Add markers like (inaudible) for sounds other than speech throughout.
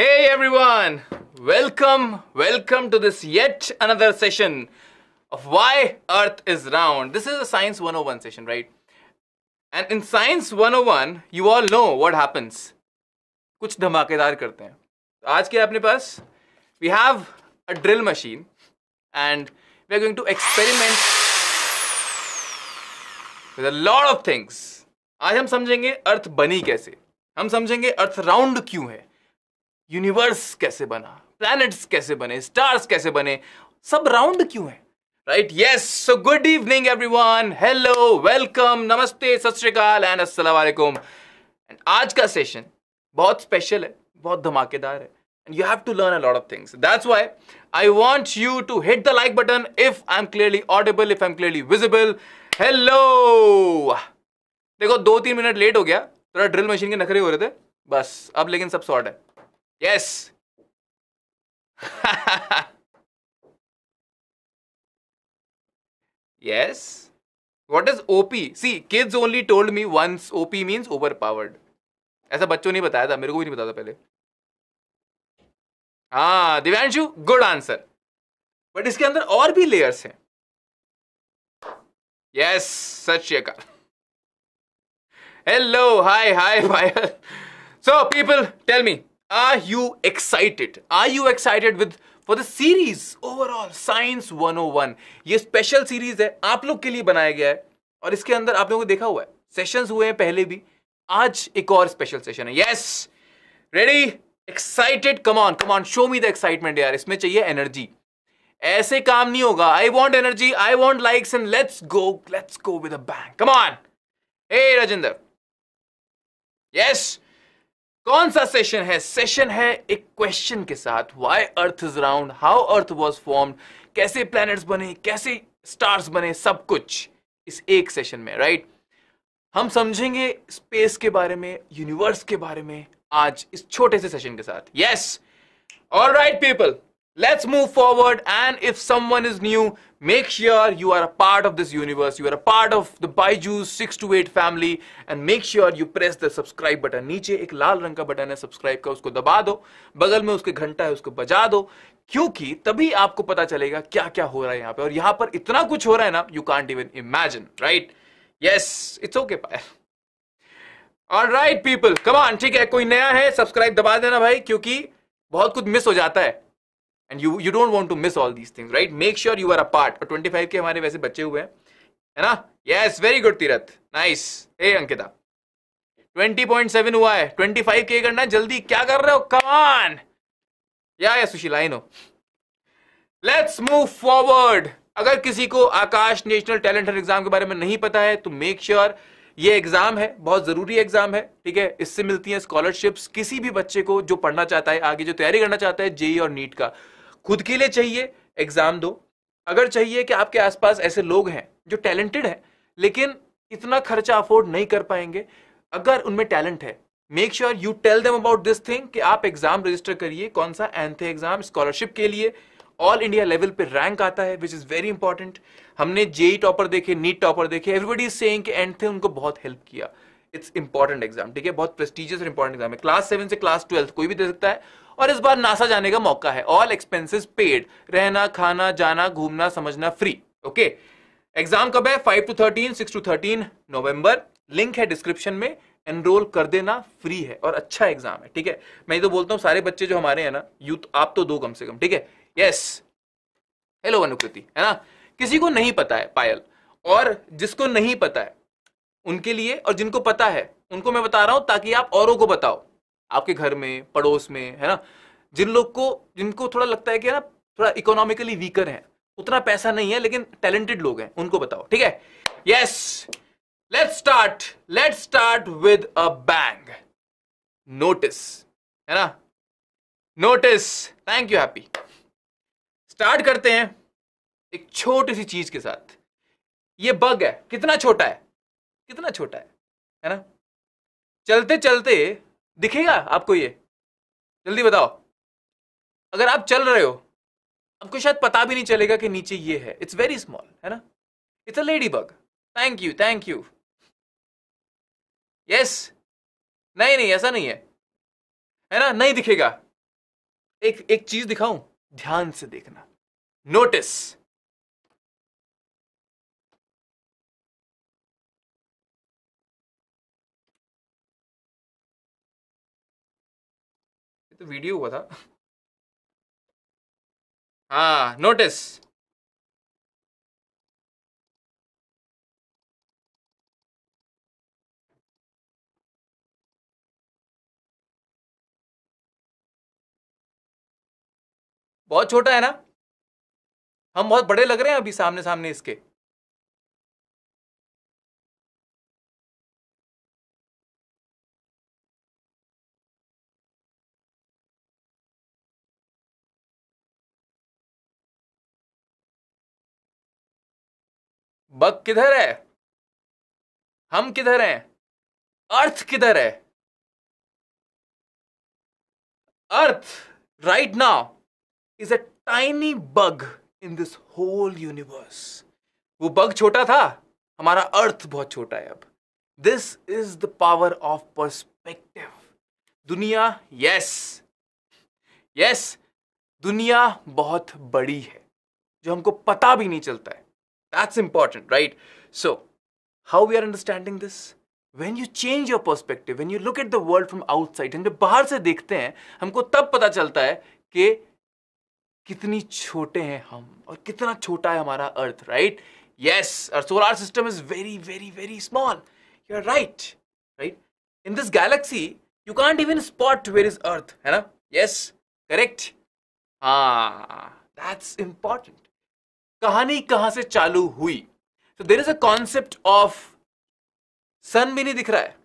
Hey everyone, welcome, welcome to this yet another session of why Earth is round. This is a Science 101 session, right? And in Science 101, you all know what happens. कुछ धमाकेदार करते हैं आज के अपने पास we have a drill machine and we are going to experiment with a lot of things आज हम समझेंगे अर्थ बनी कैसे हम समझेंगे अर्थ राउंड क्यों है यूनिवर्स कैसे बना प्लैनेट्स कैसे बने स्टार्स कैसे बने सब राउंड क्यों है right yes so good evening everyone hello welcome नमस्ते सत एंड अस्सलाम वालेकुम एंड आज का सेशन बहुत स्पेशल है बहुत धमाकेदार है and you have to learn a lot of things that's why I want you to hit the like button if I am clearly audible if I am clearly visible hello देखो दो तीन minute late हो गया थोड़ा drill machine के नखरे हो रहे थे बस अब लेकिन सब शॉर्ट है Yes. (laughs) yes. What is OP? See, kids only told me once OP means overpowered. ऐसा बच्चों ने बताया था मेरे को भी नहीं बताया था पहले हाँ दिव्यांशु गुड आंसर बट इसके अंदर और भी लेयर्स हैं यस सच hello hi hi so people tell me Are you excited? Are you excited with for the series overall science 101 ये स्पेशल सीरीज है आप लोग के लिए बनाया गया है और इसके अंदर आप लोगों को देखा हुआ है सेशंस हुए हैं पहले भी आज एक और स्पेशल सेशन है yes ready excited come on come on show me the excitement यार इसमें चाहिए एनर्जी ऐसे काम नहीं होगा I want energy I want likes and let's go let's go with bang come on hey Rajendra yes yes! कौन सा सेशन है सेशन है एक क्वेश्चन के साथ why earth is round how earth was formed कैसे प्लैनेट्स बने कैसे स्टार्स बने सब कुछ इस एक सेशन में राइट हम समझेंगे स्पेस के बारे में यूनिवर्स के बारे में आज इस छोटे से सेशन के साथ yes all right people Let's move forward. And if someone is new, make sure you are a part of this universe. You are a part of the Baiju 6 to 8 family. And make sure you press the subscribe button. नीचे एक लाल रंग का button है subscribe का उसको दबा दो बगल में उसके घंटा है उसको बजा दो क्योंकि तभी आपको पता चलेगा क्या क्या हो रहा है यहाँ पे और यहाँ पर इतना कुछ हो रहा है ना you can't even imagine right yes it's okay right people come on ठीक है कोई नया है सब्सक्राइब दबा देना भाई क्योंकि बहुत कुछ मिस हो जाता है and you you don't want to miss all these things right make sure you are a part और ट्वेंटी फाइव के हमारे वैसे बच्चे हुए हैं है ना yes very good Tirath nice ए अंकिता ट्वेंटी पॉइंट सेवन हुआ है ट्वेंटी फाइव के करना है जल्दी क्या कर रहे हो come on yeah yeah Sushil I know let's move forward अगर किसी को आकाश नेशनल टैलेंट एग्जाम के बारे में नहीं पता है तो मेक श्योर sure ये एग्जाम है बहुत जरूरी एग्जाम है ठीक है इससे मिलती है स्कॉलरशिप्स किसी भी बच्चे को जो पढ़ना चाहता है आगे जो तैयारी करना चाहता है जेई और नीट का खुद के लिए चाहिए एग्जाम दो अगर चाहिए कि आपके आसपास ऐसे लोग हैं जो टैलेंटेड हैं लेकिन इतना खर्चा अफोर्ड नहीं कर पाएंगे अगर उनमें टैलेंट है make sure you tell them about this thing कि आप एग्जाम रजिस्टर करिए कौन सा एंथे एग्जाम स्कॉलरशिप के लिए ऑल इंडिया लेवल पे रैंक आता है विच इज़ वेरी इंपॉर्टेंट हमने जेई टॉपर e e देखे नीट टॉपर e देखे एवरीबडी से सेइंग कि एंथे उनको बहुत हेल्प किया इट्स इंपॉर्टेंट एग्जाम ठीक है बहुत प्रेस्टिजियस और इंपॉर्टेंट एग्जाम है क्लास सेवन से क्लास ट्वेल्थ कोई भी दे सकता है और इस बार नासा जाने का मौका है ऑल एक्सपेंसिस पेड रहना खाना जाना घूमना समझना फ्री ओके एग्जाम कब है five to thirteen six to thirteen November link है डिस्क्रिप्शन में एनरोल कर देना फ्री है और अच्छा एग्जाम है ठीक है मैं तो बोलता हूँ सारे बच्चे जो हमारे हैं ना यूथ आप तो दो कम से कम ठीक है यस हेलो अनुकृति है ना किसी को नहीं पता है पायल और जिसको नहीं पता है उनके लिए और जिनको पता है उनको मैं बता रहा हूं ताकि आप औरों को बताओ आपके घर में पड़ोस में है ना जिन लोग को जिनको थोड़ा लगता है कि ना थोड़ा इकोनॉमिकली वीकर है उतना पैसा नहीं है लेकिन टैलेंटेड लोग हैं उनको बताओ ठीक है yes let start let start with a bang notice है ना notice thank you happy start करते हैं एक छोटी सी चीज के साथ ये बग है कितना छोटा है कितना छोटा है है ना चलते चलते दिखेगा आपको ये जल्दी बताओ अगर आप चल रहे हो आपको शायद पता भी नहीं चलेगा कि नीचे ये है इट्स वेरी स्मॉल है ना it's a lady bug thank you thank you yes नहीं नहीं ऐसा नहीं है है ना नहीं दिखेगा एक एक चीज दिखाऊं ध्यान से देखना नोटिस तो वीडियो हुआ था हाँ नोटिस बहुत छोटा है ना हम बहुत बड़े लग रहे हैं अभी सामने सामने इसके बग किधर है हम किधर हैं अर्थ किधर है earth right now is a tiny bug in this whole universe वो बग छोटा था हमारा अर्थ बहुत छोटा है अब this is the power of perspective दुनिया यस यस दुनिया बहुत बड़ी है जो हमको पता भी नहीं चलता है That's important, right? So, how we are understanding this? When you change your perspective, when you look at the world from outside, हम जब बाहर से देखते हैं हमको तब पता चलता है कि कितनी छोटे हैं हम और कितना छोटा है हमारा अर्थ राइट यस और solar system is very very very small you are right right in this galaxy you can't even spot where is earth है ना यस करेक्ट हाँ दैट्स इंपॉर्टेंट कहानी कहां से चालू हुई तो there is a concept of sun भी नहीं दिख रहा है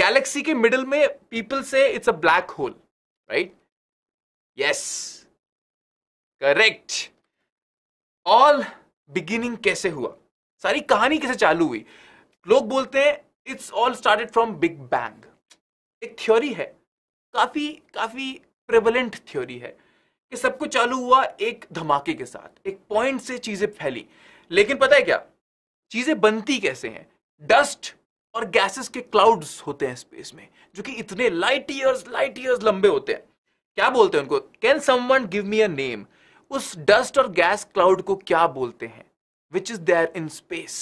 गैलेक्सी के मिडल में पीपल से it's a black hole right yes correct all beginning कैसे हुआ सारी कहानी कैसे चालू हुई लोग बोलते हैं it's all started from big bang एक थ्योरी है काफी काफी प्रेवलेंट थ्योरी है कि सब कुछ चालू हुआ एक धमाके के साथ एक पॉइंट से चीजें फैली लेकिन पता है क्या चीजें बनती कैसे हैं डस्ट और गैसेस के क्लाउड्स होते हैं स्पेस में जो कि इतने लाइट ईयर्स लाइट ईयर्स लंबे होते हैं क्या बोलते हैं उनको can someone give me a name उस डस्ट और गैस क्लाउड को क्या बोलते हैं which is there in space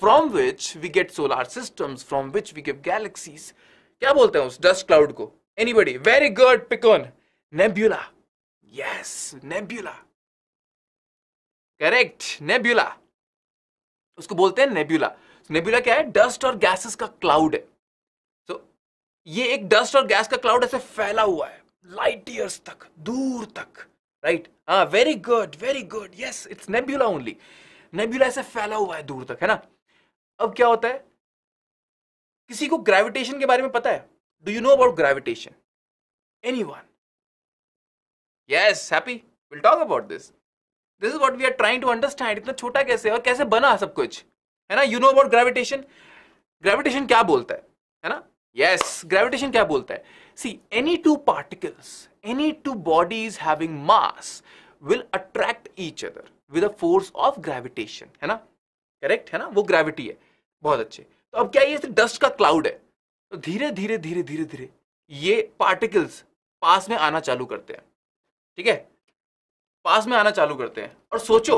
from which we get solar system from which we get galaxies क्या बोलते हैं उस डस्ट क्लाउड को एनीबडी वेरी गुड पिकोन nebula yes nebula correct nebula उसको बोलते हैं नेब्यूला नेब्यूला क्या है डस्ट और गैसेस का क्लाउड है सो so, ये एक डस्ट और गैस का क्लाउड ऐसे फैला हुआ है लाइट ईयर्स तक दूर तक राइट हाँ very good very good yes it's nebula only nebula ऐसे फैला हुआ है दूर तक है ना अब क्या होता है किसी को ग्रेविटेशन के बारे में पता है do you know about gravitation any one yes happy will talk about this this is what we are trying to understand इतना छोटा कैसे और कैसे बना सब कुछ है ना you know about gravitation gravitation क्या बोलता है है ना यस ग्रेविटेशन क्या बोलता है see any two particles any two bodies having mass will attract each other with a force of gravitation है ना करेक्ट है ना वो ग्रेविटी है बहुत अच्छे तो अब क्या ये डस्ट का क्लाउड है तो धीरे धीरे धीरे धीरे धीरे ये पार्टिकल्स पास में आना चालू करते हैं ठीक है पास में आना चालू करते हैं और सोचो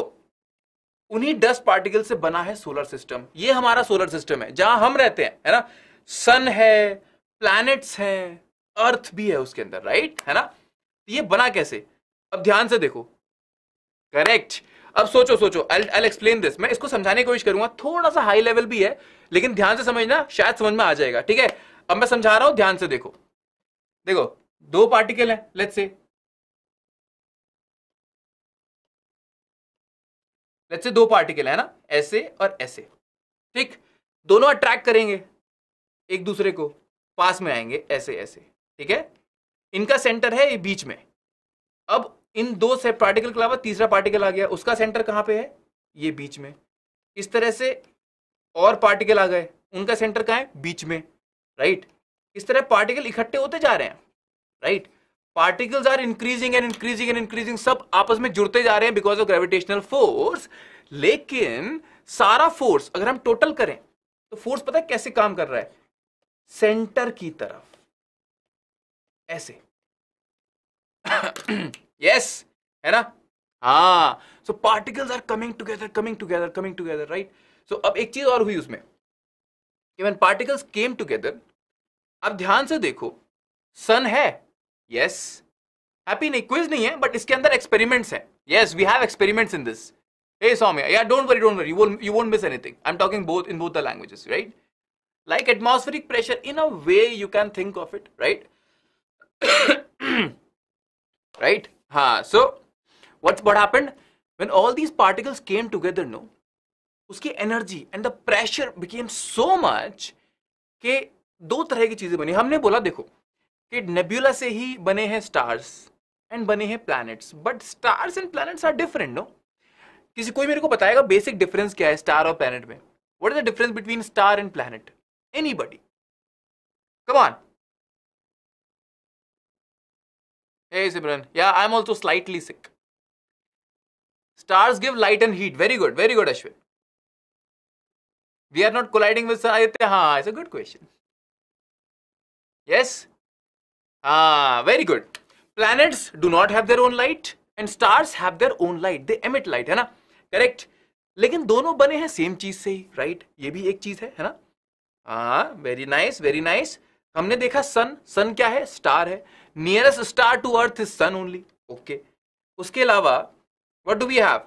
उन्हीं डस्ट पार्टिकल से बना है सोलर सिस्टम ये हमारा सोलर सिस्टम है जहां हम रहते हैं है ना सन है प्लैनेट्स हैं अर्थ भी है उसके अंदर राइट है ना ये बना कैसे अब ध्यान से देखो करेक्ट अब सोचो सोचो आई एक्सप्लेन दिस मैं इसको समझाने की कोशिश करूंगा थोड़ा सा हाई लेवल भी है लेकिन ध्यान से समझना शायद समझ में आ जाएगा ठीक है अब मैं समझा रहा हूं ध्यान से देखो देखो दो पार्टिकल है लेट्स से लेट्स से दो पार्टिकल है ना ऐसे और ऐसे ठीक दोनों अट्रैक्ट करेंगे एक दूसरे को पास में आएंगे ऐसे ऐसे ठीक है इनका सेंटर है ये बीच में अब इन दो से पार्टिकल के अलावा तीसरा पार्टिकल आ गया उसका सेंटर कहाँ पे है ये बीच में इस तरह से और पार्टिकल आ गए उनका सेंटर कहाँ है बीच में राइट इस तरह पार्टिकल इकट्ठे होते जा रहे हैं right particles are increasing and increasing and increasing सब आपस में जुड़ते जा रहे हैं बिकॉज ऑफ ग्रेविटेशनल फोर्स लेकिन सारा फोर्स अगर हम टोटल करें तो फोर्स पता है कैसे काम कर रहा है सेंटर की तरफ ऐसे यस (coughs) है ना हाँ so particles are coming together coming together coming together right so अब एक चीज और हुई उसमें इवन पार्टिकल्स केम टुगेदर अब ध्यान से देखो सन है यस हैप्पी नहीं क्विज नहीं है बट इसके अंदर एक्सपेरिमेंट्स है yes we have experiments in this ए Saumya yeah don't worry don't worry you won't miss anything I am talking both in both the languages right like atmospheric pressure in a way you can think of it right right हाँ so what's what happen when all these particles came together no उसकी energy and the pressure became so much के दो तरह की चीजें बनी हमने बोला देखो कि नेब्यूला से ही बने हैं स्टार्स एंड बने हैं planets but stars and planets are different no किसी कोई मेरे को बताएगा बेसिक डिफरेंस क्या है स्टार और प्लैनेट में what is the difference between star and planet any come on Simran yeah I am also slightly sick stars give light and heat very good very good Ashwin we are not colliding with हाँ it's a good question yes Ah, very good. Planets do not have their own light and stars have their own light. They emit light, है ना? Correct लेकिन दोनों बने हैं same चीज से ही right right? ये भी एक चीज है है ना हाँ वेरी नाइस वेरी नाइस हमने देखा सन सन क्या है स्टार है nearest star to Earth is sun only okay उसके अलावा what do we have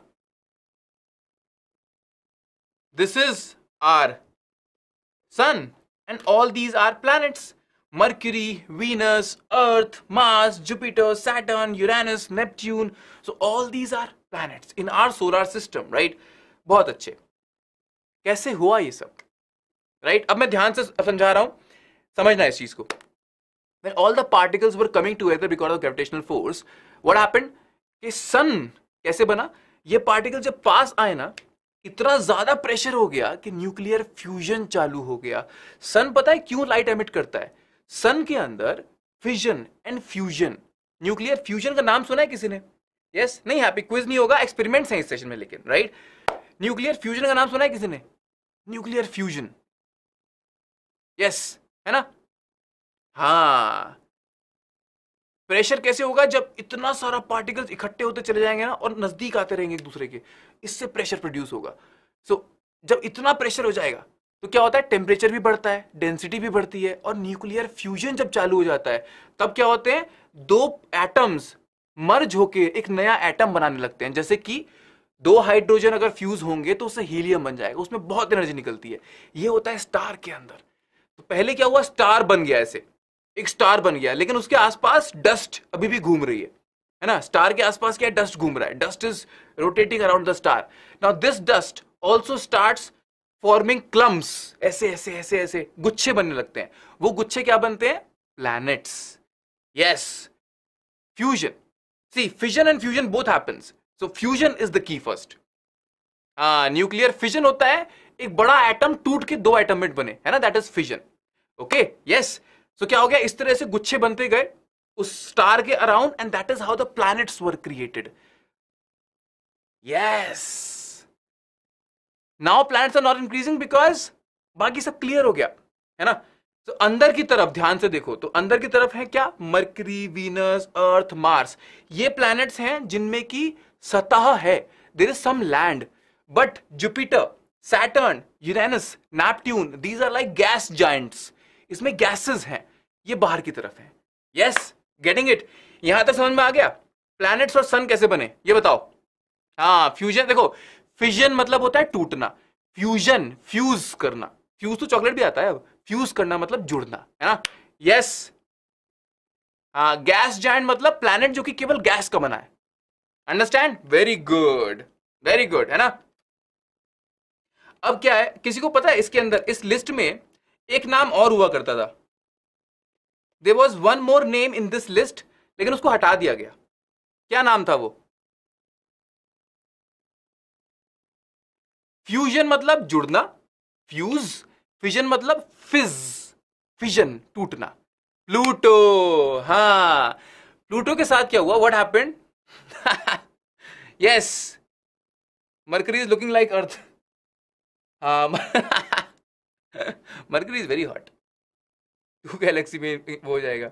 this is our sun and all these are planets Mercury, Venus, Earth, Mars, Jupiter, Saturn, Uranus, Neptune. So all these are planets in our solar system, right? बहुत अच्छे कैसे हुआ ये सब right right? अब मैं ध्यान से समझा रहा हूं समझना इस चीज को when all the particles were coming together because of gravitational force what happened कि सन कैसे बना ये पार्टिकल जब पास आए ना इतना ज्यादा प्रेशर हो गया कि न्यूक्लियर फ्यूजन चालू हो गया सन पता है क्यों लाइट एमिट करता है सन के अंदर fission and fusion nuclear fusion का नाम सुना है किसी ने यस yes? नहीं यहाँ पे क्विज नहीं होगा एक्सपेरिमेंट्स हैं इस सेशन में लेकिन राइट न्यूक्लियर फ्यूजन का नाम सुना है किसी ने न्यूक्लियर फ्यूजन यस है ना हाँ प्रेशर कैसे होगा जब इतना सारा पार्टिकल्स इकट्ठे होते चले जाएंगे ना और नजदीक आते रहेंगे एक दूसरे के इससे प्रेशर प्रोड्यूस होगा सो so, जब इतना प्रेशर हो जाएगा तो क्या होता है टेम्परेचर भी बढ़ता है डेंसिटी भी बढ़ती है और न्यूक्लियर फ्यूजन जब चालू हो जाता है तब क्या होते हैं दो एटम्स मर्ज होके एक नया एटम बनाने लगते हैं जैसे कि दो हाइड्रोजन अगर फ्यूज होंगे तो उससे हीलियम बन जाएगा उसमें बहुत एनर्जी निकलती है ये होता है स्टार के अंदर तो पहले क्या हुआ स्टार बन गया ऐसे एक स्टार बन गया लेकिन उसके आसपास डस्ट अभी भी घूम रही है है ना स्टार के आसपास क्या डस्ट घूम रहा है dust is rotating around the star now this dust also start forming clumps ऐसे ऐसे ऐसे ऐसे गुच्छे बनने लगते हैं वो गुच्छे क्या बनते हैं planets yes fusion see fission and fusion both happens so fusion is the की फर्स्ट न्यूक्लियर फिजन होता है एक बड़ा एटम टूट के दो एटमेट बने है ना that is fission okay yes so क्या हो गया इस तरह से गुच्छे बनते गए उस स्टार के around and that is how the planets were created yes now planets are not increasing because बाकी सब क्लियर हो गया है ना तो so, अंदर की तरफ ध्यान से देखो तो अंदर की तरफ है क्या मरकरी वीनस अर्थ मार्स ये प्लैनेट्स हैं जिनमें की सतह है there is some land but Jupiter Saturn Uranus Neptune these are like gas giants इसमें गैसेस हैं ये बाहर की तरफ है यस गेटिंग इट यहां तक समझ में आ गया प्लैनेट्स और सन कैसे बने ये बताओ हाँ फ्यूजन देखो फिजन मतलब होता है टूटना फ्यूजन फ्यूज करना फ्यूज तो चॉकलेट भी आता है अब फ्यूज करना मतलब जुड़ना है ना यस गैस जैंट मतलब प्लैनेट जो कि केवल गैस का बना है understand very good very good है ना अब क्या है किसी को पता है इसके अंदर इस लिस्ट में एक नाम और हुआ करता था there was one more name in this list लेकिन उसको हटा दिया गया क्या नाम था वो फ्यूजन मतलब जुड़ना फ्यूज फिजन मतलब फिज फिजन टूटना प्लूटो हाँ प्लूटो के साथ क्या हुआ what happened yes Mercury is looking like Earth Mercury is very hot to galaxy में हो जाएगा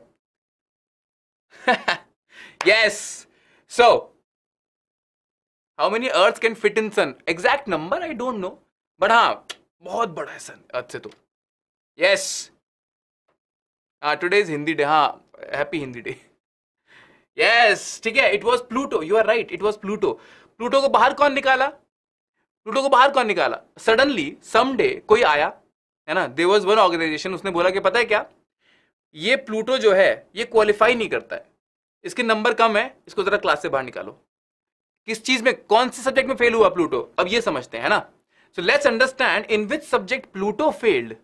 yes (laughs) so how many Earth can fit in sun exact number I don't know but हाँ बहुत बड़ा है सन अर्थ से तो यस हाँ टुडे इज हिंदी डे हाँ हैप्पी हिंदी डे यस ठीक है it was Pluto you are right it was Pluto Pluto को बाहर कौन निकाला प्लूटो को बाहर कौन निकाला सडनली डे कोई आया है ना दे वॉज वन ऑर्गेनाइजेशन उसने बोला कि पता है क्या ये प्लूटो जो है ये क्वालिफाई नहीं करता है इसके नंबर कम है इसको जरा क्लास से बाहर निकालो किस चीज में कौन से सब्जेक्ट में फेल हुआ प्लूटो अब ये समझते हैं ना so let's understand in which subject Pluto failed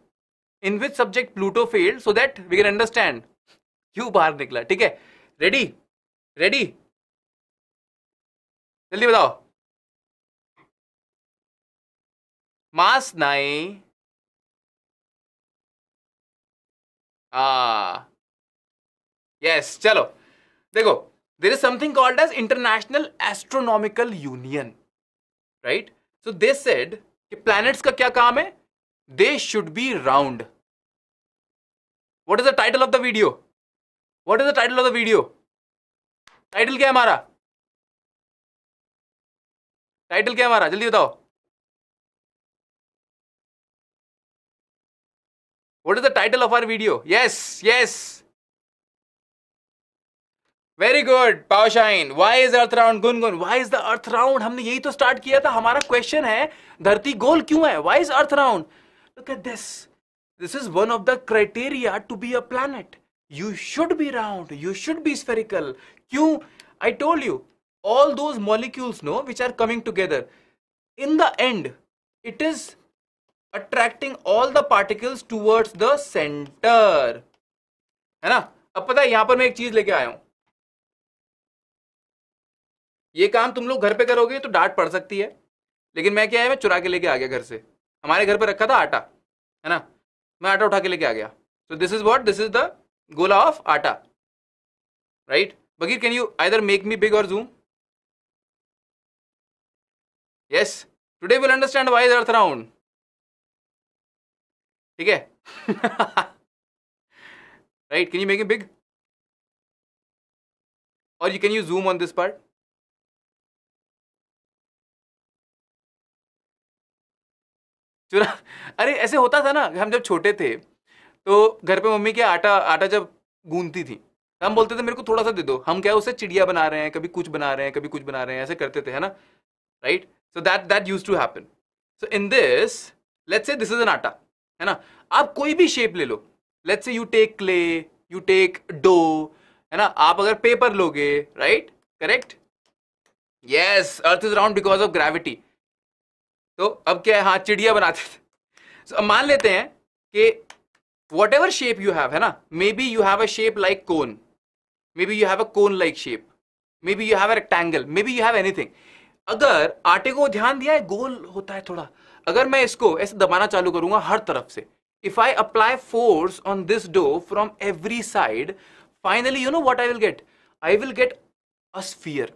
in which subject Pluto failed so that we can understand क्यों बाहर निकला ठीक है रेडी रेडी जल्दी बताओ मास नाई आ यस चलो देखो there is something called as international astronomical union right so they said ki planets ka kya kaam hai they should be round what is the title of the video what is the title of the video title kya hai hamara title क्या हमारा जल्दी बताओ what is the title of our video yes yes very good पावशाइन why is Earth round गुन गुन why is the Earth round हमने यही तो स्टार्ट किया था हमारा क्वेश्चन है धरती गोल क्यों है why is Earth round look at this this is one of the criteria to be a planet you should be round you should be spherical क्यों I told you all those molecules no which are coming together in the end it is attracting all the particles towards the centre है ना अब पता है यहां पर मैं एक चीज लेके आया हूं ये काम तुम लोग घर पे करोगे तो डांट पड़ सकती है लेकिन मैं क्या है मैं चुरा के लेके आ गया घर से हमारे घर पे रखा था आटा है ना मैं आटा उठा के लेके आ गया so this is what this is the gola of atta right बगीर can you either make me big और zoom yes today will understand why Earth round ठीक है right can you make a big और you can you zoom on this part चुरा अरे ऐसे होता था ना हम जब छोटे थे तो घर पे मम्मी के आटा आटा जब गूंदती थी तो हम बोलते थे मेरे को थोड़ा सा दे दो हम क्या उसे चिड़िया बना रहे हैं कभी कुछ बना रहे हैं कभी कुछ बना रहे हैं ऐसे करते थे है ना right so that that use to happen so in this let's say this is an atta है ना आप कोई भी शेप ले लो let's say you take clay you take dough है ना आप अगर पेपर लोगे right correct yes Earth is round because of gravity तो अब क्या है हाँ चिड़िया बनाते थे so, अब मान लेते हैं कि whatever shape you have है ना maybe you have a shape like cone maybe you have a cone like shape maybe you have a rectangle maybe you have anything अगर आटे को ध्यान दिया है गोल होता है थोड़ा अगर मैं इसको ऐसे दबाना चालू करूंगा हर तरफ से if I apply force on this dough from every side finally you know what I will get I will get a sphere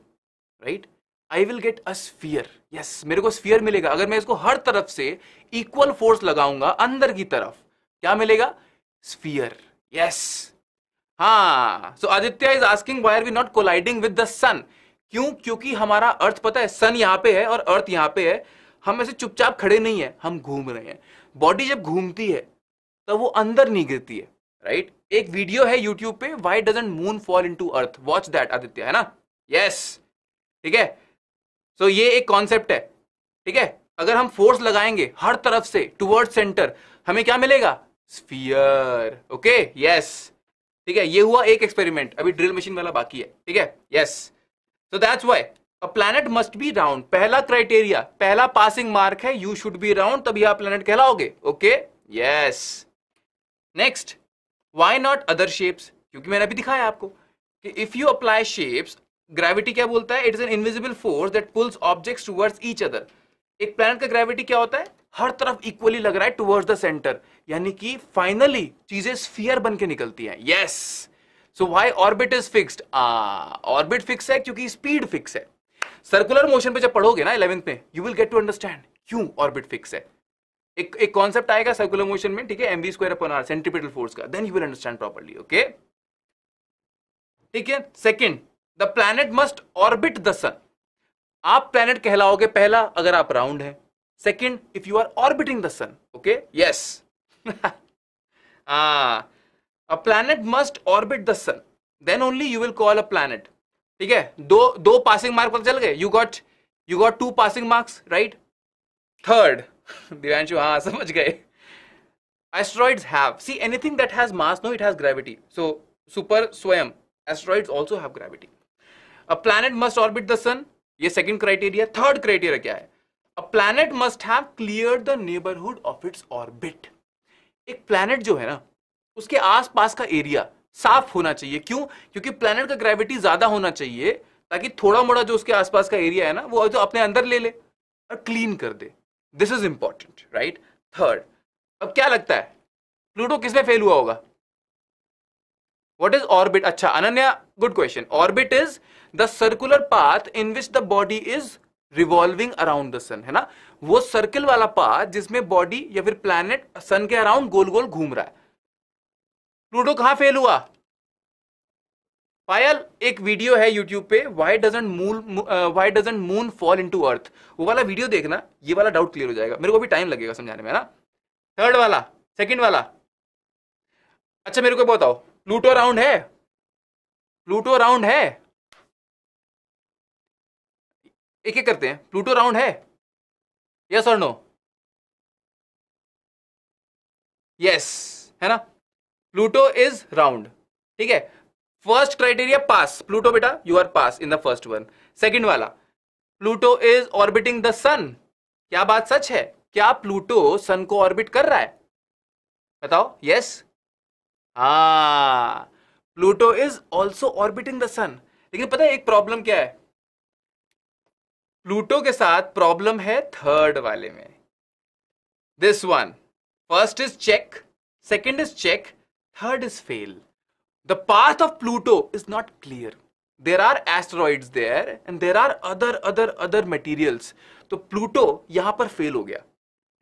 right I will get a sphere yes मेरे को स्फियर मिलेगा अगर मैं इसको हर तरफ से इक्वल फोर्स लगाऊंगा अंदर की तरफ क्या मिलेगा स्फियर यस हाँ so Aditya is asking why are we not colliding with the sun क्यों क्योंकि हमारा अर्थ पता है सन यहाँ पे है और अर्थ यहाँ पे है हम ऐसे चुपचाप खड़े नहीं है हम घूम रहे हैं बॉडी जब घूमती है तब वो अंदर नहीं गिरती है राइट right? एक वीडियो है यूट्यूब पे why doesn't moon fall into Earth watch that Aditya है ना यस yes. ठीक है सो ये एक कॉन्सेप्ट है ठीक है अगर हम फोर्स लगाएंगे हर तरफ से टूवर्ड सेंटर हमें क्या मिलेगा स्फीयर ओके यस ठीक है ये हुआ एक एक्सपेरिमेंट अभी ड्रिल मशीन वाला बाकी है ठीक है yes so that's why a planet must be round पहला क्राइटेरिया पहला पासिंग मार्क है यू शुड बी राउंड तभी आप प्लैनेट कहलाओगे okay yes next why not other shapes क्योंकि मैंने अभी दिखाया आपको कि if you apply shapes gravity क्या बोलता है it is an invisible force that pulls objects towards each other एक प्लैनेट का ग्रेविटी क्या होता है हर तरफ इक्वली लग रहा है टुवर्ड्स द सेंटर यानी कि फाइनली चीजें स्फीयर बन के निकलती हैं yes so why orbit is fixed आ ऑर्बिट फिक्स है क्योंकि स्पीड फिक्स है सर्कुलर मोशन पे जब पढ़ोगे ना इलेवेंथ में you will get to understand क्यों ऑर्बिट फिक्स है एक एक कॉन्सेप्ट आएगा सर्कुलर मोशन में ठीक है MV square upon R centripetal force का then you will understand properly okay ठीक है second the planet must orbit the sun आप प्लैनेट कहलाओगे पहला अगर आप राउंड है second if you are orbiting the sun okay yes a planet must orbit the sun then only you will call a planet ठीक है दो दो पासिंग मार्क पता चल गए you got you got to passing marks right third Divyanshu हाँ समझ गए asteroids have see anything that has mass no it has gravity so super स्वयं asteroids also have gravity a planet must orbit the sun ये second criteria third criteria क्या है a planet must have clear the neighbourhood of its orbit एक planet जो है ना उसके आसपास का एरिया साफ होना चाहिए क्यों क्योंकि प्लैनेट का ग्रेविटी ज्यादा होना चाहिए ताकि थोड़ा मोड़ा जो उसके आसपास का एरिया है ना वो तो अपने अंदर ले ले और क्लीन कर दे this is important right third अब क्या लगता है प्लूटो किसमें फेल हुआ होगा वॉट इज ऑर्बिट अच्छा Ananya good question orbit is the circular path in which the body is revolving around the sun है ना वो सर्किल वाला पाथ जिसमें बॉडी या फिर प्लैनेट सन के अराउंड गोल गोल घूम रहा है प्लूटो कहां फेल हुआ पायल एक वीडियो है यूट्यूब पे why doesn't moon why doesn't moon fall into earth वो वाला वीडियो देखना ये वाला डाउट क्लियर हो जाएगा मेरे को भी टाइम लगेगा समझाने में ना थर्ड वाला सेकंड वाला अच्छा मेरे को बताओ प्लूटो राउंड है प्लूटो राउंड है एक एक करते हैं प्लूटो राउंड है यस और नो यस है ना प्लूटो इज राउंड ठीक है फर्स्ट क्राइटेरिया पास प्लूटो बेटा you are pass in the first one second वाला Pluto is orbiting the sun क्या बात सच है क्या प्लूटो सन को ऑर्बिट कर रहा है बताओ यस हा Pluto is also orbiting the sun लेकिन पता है एक प्रॉब्लम क्या है प्लूटो के साथ प्रॉब्लम है थर्ड वाले में this one first is check second is check third is fail the path of Pluto is not clear there are asteroid there and there are other other other materials तो Pluto यहां पर fail हो गया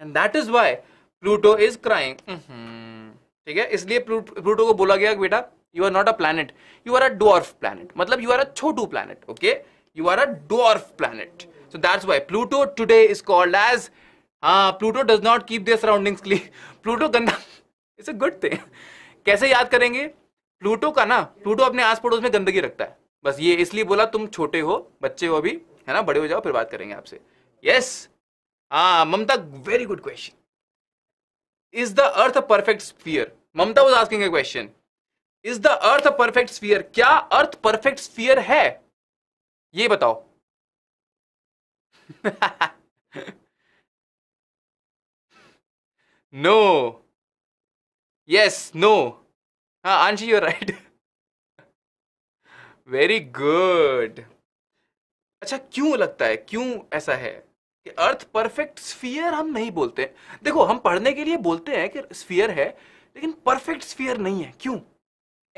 and that is why Pluto is crying ठीक है इसलिए Pluto को बोला गया बेटा you are not a planet you are a dwarf planet मतलब you are a Chhotu plan okay okay? you are a dwarf planet. So that's why Pluto today is called as uh, Pluto does not keep their surroundings clean. (laughs) Pluto गंदा it's a good thing कैसे याद करेंगे Pluto का ना Pluto अपने आस पड़ोस में गंदगी रखता है बस ये इसलिए बोला तुम छोटे हो बच्चे हो अभी है ना बड़े हो जाओ फिर बात करेंगे आपसे यस हाँ Mamata very good question is the earth a perfect sphere Mamata was asking a question is the earth a perfect sphere क्या अर्थ परफेक्ट स्फीयर है ये बताओ नो यस नो हाँ Anshi you right very good अच्छा क्यों लगता है क्यों ऐसा है कि अर्थ परफेक्ट स्फीयर हम नहीं बोलते देखो हम पढ़ने के लिए बोलते हैं कि स्फीयर है लेकिन परफेक्ट स्फीयर नहीं है क्यों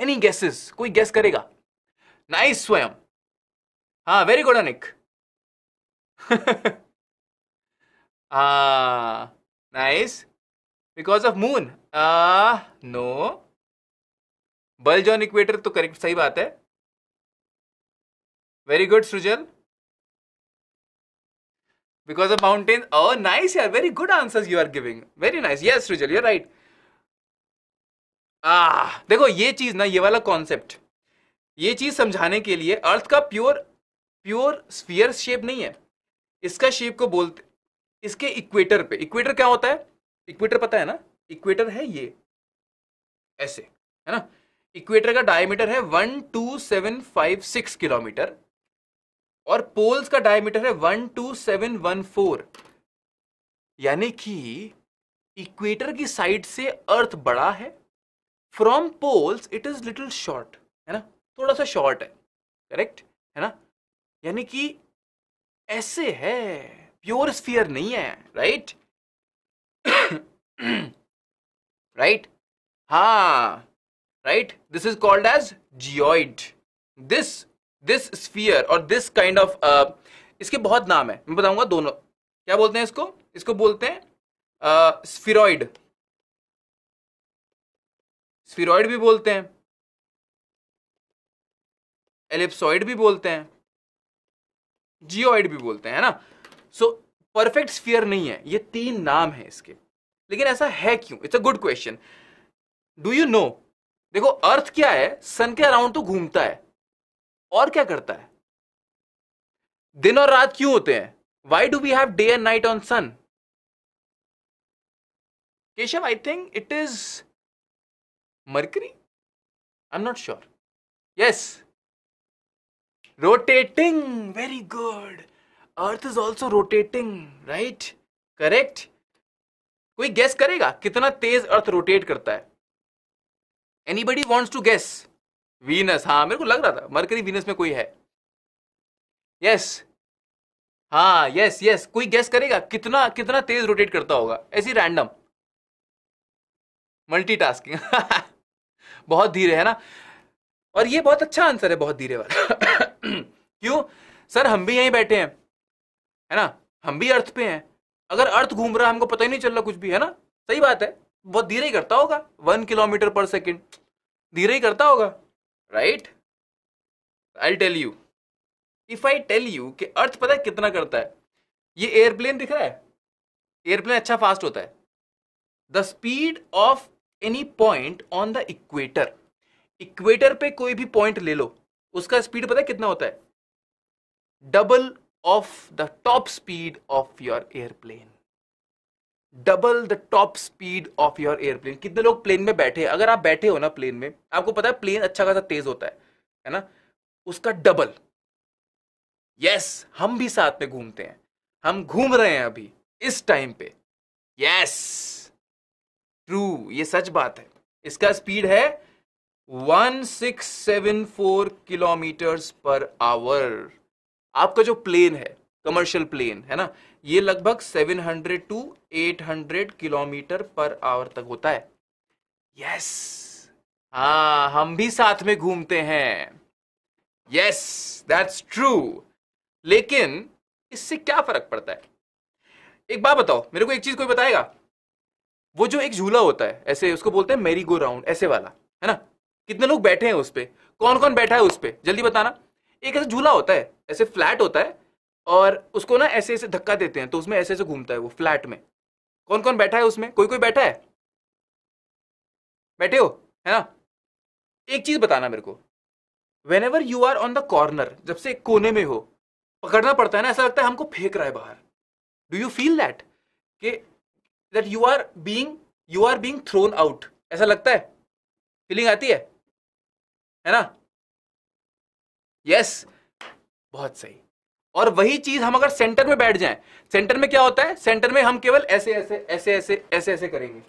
एनी गैसेस कोई गैस करेगा नाइस स्वयं हाँ very good Anik nice because of moon no बल no इक्वेटर तो करेक्ट सही बात है very good Srijal because of mountain oh nice यार very good answer you are giving very nice yes Srijal your right आ देखो ये चीज ना ये वाला कॉन्सेप्ट ये चीज समझाने के लिए अर्थ का प्योर प्योर स्फीयर शेप नहीं है इसका शेप को बोलते इसके इक्वेटर पे इक्वेटर क्या होता है इक्वेटर पता है ना इक्वेटर है ये ऐसे है ना इक्वेटर का डायमीटर है one two seven five six kilometre और पोल्स का डायमीटर है one two seven one four यानी कि इक्वेटर की साइड से अर्थ बड़ा है from poles it is little short है ना थोड़ा सा शॉर्ट है करेक्ट है ना यानी कि ऐसे है प्योर स्फीयर नहीं है राइट राइट (coughs) हाँ right this is called as geoid this this sphere और दिस काइंड ऑफ इसके बहुत नाम है मैं बताऊंगा दोनों क्या बोलते हैं इसको इसको बोलते हैं स्फीरोइड uh, स्फीरोइड भी बोलते हैं एलिप्सॉइड भी बोलते हैं जियोइड भी बोलते हैं ना सो परफेक्ट स्फीयर नहीं है ये तीन नाम है इसके लेकिन ऐसा है क्यों it's a good question do you know देखो अर्थ क्या है सन के अराउंड तो घूमता है और क्या करता है दिन और रात क्यों होते हैं why do we have day and night on sun Keshav I think it is Mercury I am not sure yes rotating very good earth is also rotating right correct कोई गेस करेगा कितना तेज अर्थ रोटेट करता है buddy wants to guess Venus हाँ मेरे को लग रहा था मरकरी वीनस में कोई है यस yes. हाँ यस यस कोई गेस करेगा कितना कितना तेज रोटेट करता होगा ऐसी रैंडम मल्टीटास्किंग (laughs) बहुत धीरे है ना और ये बहुत अच्छा आंसर है बहुत धीरे वाला क्यों सर हम भी यहीं बैठे हैं है ना हम भी अर्थ पे हैं अगर अर्थ घूम रहा है हमको पता ही नहीं चल रहा कुछ भी है ना सही बात है बहुत धीरे ही करता होगा वन किलोमीटर पर सेकेंड धीरे ही करता होगा right I tell you if I tell you कि अर्थ पता है कितना करता है ये एयरप्लेन दिख रहा है एयरप्लेन अच्छा फास्ट होता है the speed of any point on the equator equator पे कोई भी पॉइंट ले लो उसका स्पीड पता है कितना होता है double of the top speed of your airplane double the top speed of your airplane कितने लोग प्लेन में बैठे अगर आप बैठे हो ना प्लेन में आपको पता है प्लेन अच्छा खासा तेज होता है है ना उसका डबल यस yes, हम भी साथ में घूमते हैं हम घूम रहे हैं अभी इस टाइम पे यस ट्रू ये सच बात है इसका स्पीड है 1674 किलोमीटर्स पर आवर आपका जो प्लेन है कमर्शियल प्लेन है ना ये लगभग 700 टू 800 किलोमीटर पर आवर तक होता है यस हाँ हम भी साथ में घूमते हैं यस दैट्स ट्रू लेकिन इससे क्या फर्क पड़ता है एक बात बताओ मेरे को एक चीज कोई बताएगा वो जो एक झूला होता है ऐसे उसको बोलते हैं मेरी गो राउंड ऐसे वाला है ना कितने लोग बैठे हैं उस पर कौन कौन बैठा है उस पर जल्दी बताना एक ऐसा झूला होता है ऐसे फ्लैट होता है और उसको ना ऐसे ऐसे धक्का देते हैं तो उसमें ऐसे ऐसे घूमता है वो फ्लैट में कौन कौन बैठा है उसमें कोई कोई बैठा है बैठे हो है ना एक चीज बताना मेरे को whenever you are on the corner जब से एक कोने में हो पकड़ना पड़ता है ना ऐसा लगता है हमको फेंक रहा है बाहर डू यू फील दैट कि that you are being you are being thrown out ऐसा लगता है फीलिंग आती है है ना यस बहुत सही और वही चीज हम अगर सेंटर में बैठ जाएं सेंटर में क्या होता है सेंटर में हम केवल ऐसे ऐसे ऐसे ऐसे ऐसे ऐसे करेंगे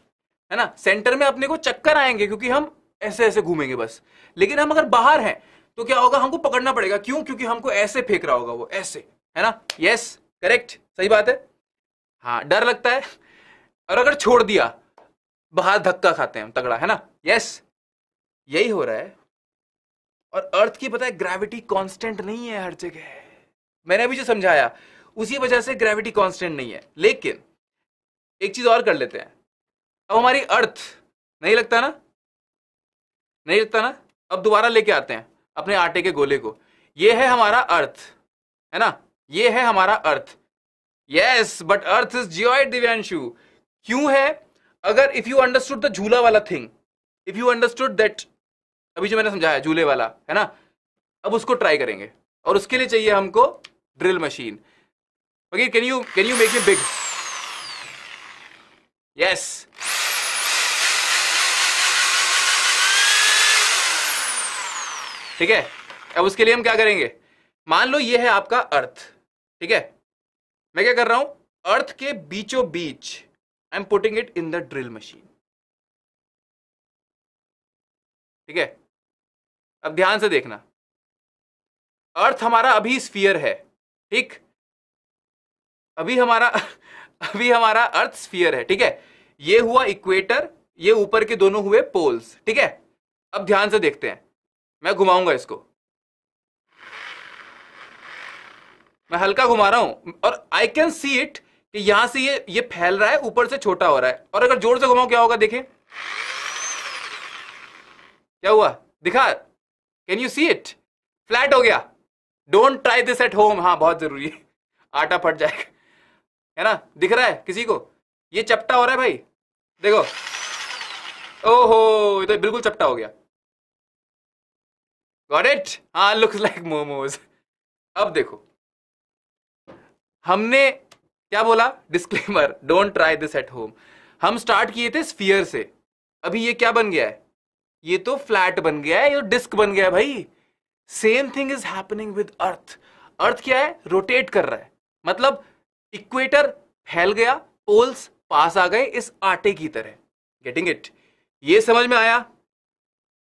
है ना सेंटर में अपने को चक्कर आएंगे क्योंकि हम ऐसे ऐसे घूमेंगे बस लेकिन हम अगर बाहर हैं तो क्या होगा हमको पकड़ना पड़ेगा क्यों क्योंकि हमको ऐसे फेंक रहा होगा वो ऐसे है ना यस करेक्ट सही बात है हाँ डर लगता है और अगर छोड़ दिया बाहर धक्का खाते हैं हम तगड़ा है ना यस यही हो रहा है और अर्थ की पता है ग्रेविटी कांस्टेंट नहीं है हर जगह मैंने अभी जो समझाया उसी वजह से ग्रेविटी कांस्टेंट नहीं है लेकिन एक चीज और कर लेते हैं अब हमारी अर्थ नहीं लगता ना नहीं लगता ना अब दोबारा लेके आते हैं अपने आटे के गोले को ये है हमारा अर्थ है ना ये है हमारा earth yes but earth is geoid Divyanshu क्यों है अगर इफ यू अंडरस्टूड द झूला वाला thing if you understood that अभी जो मैंने समझाया झूले वाला है ना अब उसको ट्राई करेंगे और उसके लिए चाहिए हमको drill machine Fakir can you can you make you big yes ठीक है अब उसके लिए हम क्या करेंगे मान लो ये है आपका अर्थ ठीक है मैं क्या कर रहा हूं अर्थ के बीचों बीच I am putting it in the drill machine ठीक है अब ध्यान से देखना अर्थ हमारा अभी स्फीयर है ठीक अभी हमारा (laughs) अभी हमारा अर्थ स्फीयर है ठीक है ये हुआ इक्वेटर ये ऊपर के दोनों हुए पोल्स ठीक है अब ध्यान से देखते हैं मैं घुमाऊंगा इसको मैं हल्का घुमा रहा हूं और आई कैन सी इट कि यहां से ये ये फैल रहा है ऊपर से छोटा हो रहा है और अगर जोर से घुमाओ क्या होगा देखें क्या हुआ दिखा can you see it flat हो गया don't try this at home हाँ बहुत जरूरी है आटा फट जाएगा है ना दिख रहा है किसी को ये चपटा हो रहा है भाई देखो ओहो ये तो बिल्कुल चपटा हो गया गॉट इट हाँ लुक्स लाइक मोमोज अब देखो हमने क्या बोला disclaimer don't try this at home हम स्टार्ट किए थे स्फियर से अभी ये क्या बन गया है ये तो फ्लैट बन गया है ये डिस्क बन गया है भाई same thing is happening with earth earth क्या है रोटेट कर रहा है मतलब इक्वेटर फैल गया पोल्स पास आ गए इस आटे की तरह गेटिंग इट ये समझ में आया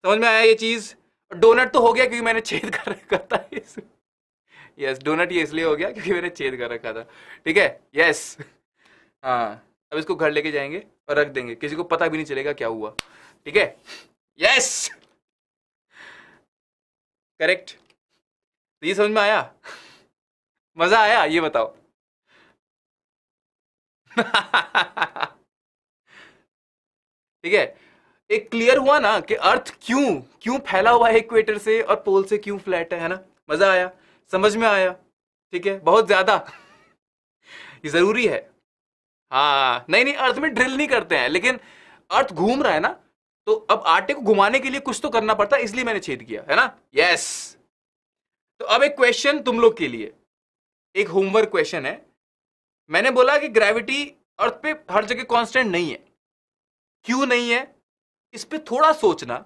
समझ में आया ये चीज डोनट तो हो गया क्योंकि मैंने छेद कर रखा था यस yes, डोनट ये इसलिए हो गया क्योंकि मैंने छेद कर रखा था ठीक है यस yes. हाँ अब इसको घर लेके जाएंगे और रख देंगे किसी को पता भी नहीं चलेगा क्या हुआ ठीक है यस करेक्ट ये समझ में आया मजा आया ये बताओ ठीक है एक क्लियर हुआ ना कि अर्थ क्यों क्यों फैला हुआ है इक्वेटर से और पोल से क्यों फ्लैट है है ना मजा आया समझ में आया ठीक है बहुत ज्यादा ये जरूरी है हाँ नहीं नहीं अर्थ में ड्रिल नहीं करते हैं लेकिन अर्थ घूम रहा है ना तो अब आटे को घुमाने के लिए कुछ तो करना पड़ता है इसलिए मैंने छेद किया है ना यस तो अब एक क्वेश्चन तुम लोग के लिए एक होमवर्क क्वेश्चन है मैंने बोला कि ग्रेविटी अर्थ पे हर जगह कांस्टेंट नहीं है क्यों नहीं है इस पे थोड़ा सोचना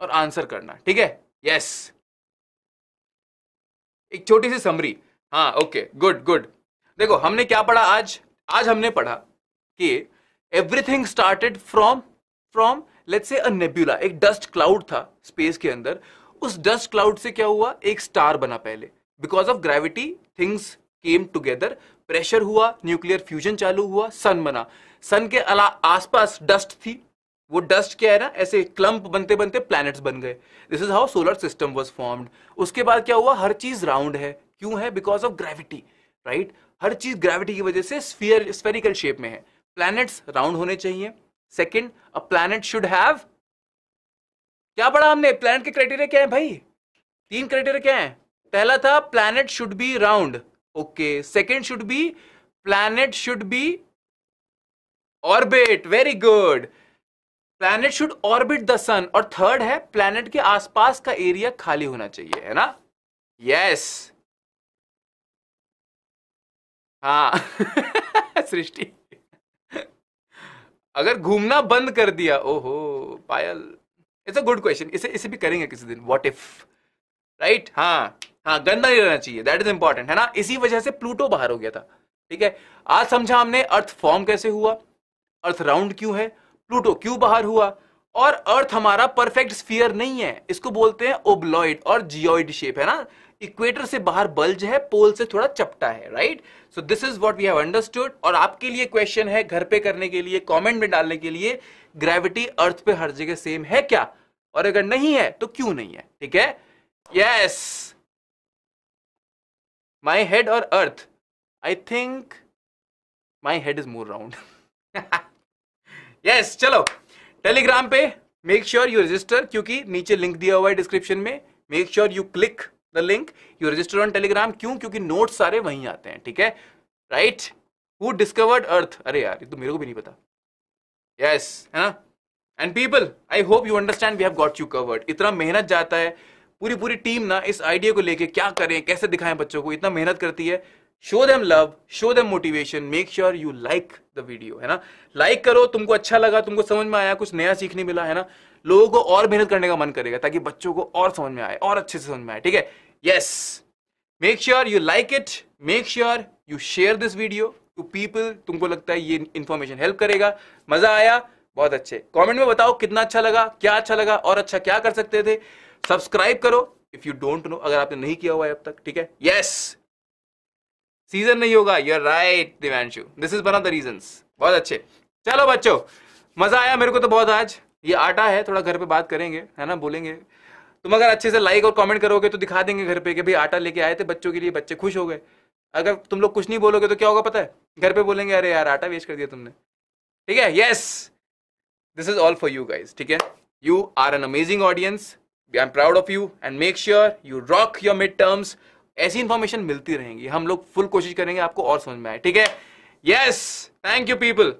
और आंसर करना ठीक है यस एक छोटी सी समरी हाँ ओके गुड गुड देखो हमने क्या पढ़ा आज आज हमने पढ़ा कि everything started from from let's से अ नेब्यूला एक डस्ट क्लाउड था स्पेस के अंदर उस डस्ट क्लाउड से क्या हुआ एक स्टार बना पहले because of gravity things came together pressure हुआ न्यूक्लियर फ्यूजन चालू हुआ सन बना सन के अला आसपास डस्ट थी वो डस्ट क्या है ना ऐसे क्लंप बनते बनते प्लैनेट्स बन गए this is how solar system was formed उसके बाद क्या हुआ हर चीज राउंड है क्यों है बिकॉज ऑफ ग्रेविटी राइट हर चीज ग्रेविटी की वजह से स्फीयर स्फेरिकल शेप में है प्लैनेट्स राउंड होने चाहिए second a planet should have क्या पढ़ा हमने प्लैनेट के क्राइटेरिया क्या है भाई तीन क्राइटेरिया क्या है पहला था planet should be round okay second should be planet should be orbit very good planet should orbit the sun और थर्ड है प्लैनेट के आसपास का एरिया खाली होना चाहिए है ना यस yes. हाँ (laughs) सृष्टि अगर घूमना बंद कर दिया ओहो Payal it's a good question इसे इसे भी करेंगे किसी दिन व्हाट इफ राइट हाँ हाँ गंदा नहीं रहना चाहिए दैट इज इंपॉर्टेंट है ना इसी वजह से प्लूटो बाहर हो गया था ठीक है आज समझा हमने अर्थ फॉर्म कैसे हुआ अर्थ राउंड क्यों है प्लूटो क्यों बाहर हुआ और अर्थ हमारा परफेक्ट स्फीयर नहीं है इसको बोलते हैं ओब्लॉइड और जियोइड शेप है ना इक्वेटर से बाहर बल्ज है पोल से थोड़ा चपटा है right so this is what we have understood और आपके लिए क्वेश्चन है घर पे करने के लिए कॉमेंट में डालने के लिए ग्रेविटी अर्थ पे हर जगह सेम है क्या और अगर नहीं है तो क्यों नहीं है ठीक है यस माई हेड और earth I think my head is more round yes चलो टेलीग्राम पे मेक श्योर यू रजिस्टर क्योंकि नीचे लिंक दिया हुआ है डिस्क्रिप्शन में make sure you click link you register on Telegram क्यों क्योंकि नोट सारे वहीं आते हैं ठीक है राइट हु डिस्कवर्ड अर्थ अरे यार ये तो मेरे को भी नहीं पता यस yes, है ना and people I hope you understand we have got you covered इतना मेहनत जाता है पूरी पूरी टीम ना इस आइडिया को लेके क्या करें कैसे दिखाएं बच्चों को इतना मेहनत करती है show them love show them motivation make sure you like the video है ना लाइक like करो तुमको अच्छा लगा तुमको समझ में आया कुछ नया सीखने मिला है ना लोगों को और मेहनत करने का मन करेगा ताकि बच्चों को और समझ में आए और अच्छे से समझ में आए ठीक है yes make sure you like it make sure you share this video to people तुमको लगता है ये इन्फॉर्मेशन हेल्प करेगा मजा आया बहुत अच्छे कमेंट में बताओ कितना अच्छा लगा क्या अच्छा लगा और अच्छा क्या कर सकते थे सब्सक्राइब करो इफ यू डोंट नो अगर आपने नहीं किया हुआ है अब तक ठीक है यस सीजन नहीं होगा you your right Divyanshu this is one of the reason बहुत अच्छे चलो बच्चों मजा आया मेरे को तो बहुत आज ये आटा है थोड़ा घर पे बात करेंगे है ना बोलेंगे तुम अगर अच्छे से लाइक और कमेंट करोगे तो दिखा देंगे घर पे कि भाई आटा लेके आए थे बच्चों के लिए बच्चे खुश हो गए अगर तुम लोग कुछ नहीं बोलोगे तो क्या होगा पता है घर पे बोलेंगे अरे यार आटा वेस्ट कर दिया तुमने ठीक है yes this is all for you guys ठीक है you are an amazing audience I am proud of you and make sure you rock your mid terms ऐसी इंफॉर्मेशन मिलती रहेंगी हम लोग फुल कोशिश करेंगे आपको और समझ में आए ठीक है यस थैंक यू पीपल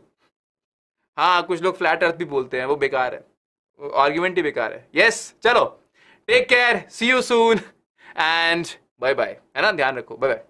हाँ कुछ लोग फ्लैट अर्थ भी बोलते हैं वो बेकार है आर्ग्यूमेंट ही बेकार है यस yes, चलो take care see you soon and bye bye है ना ध्यान रखो बाय बाय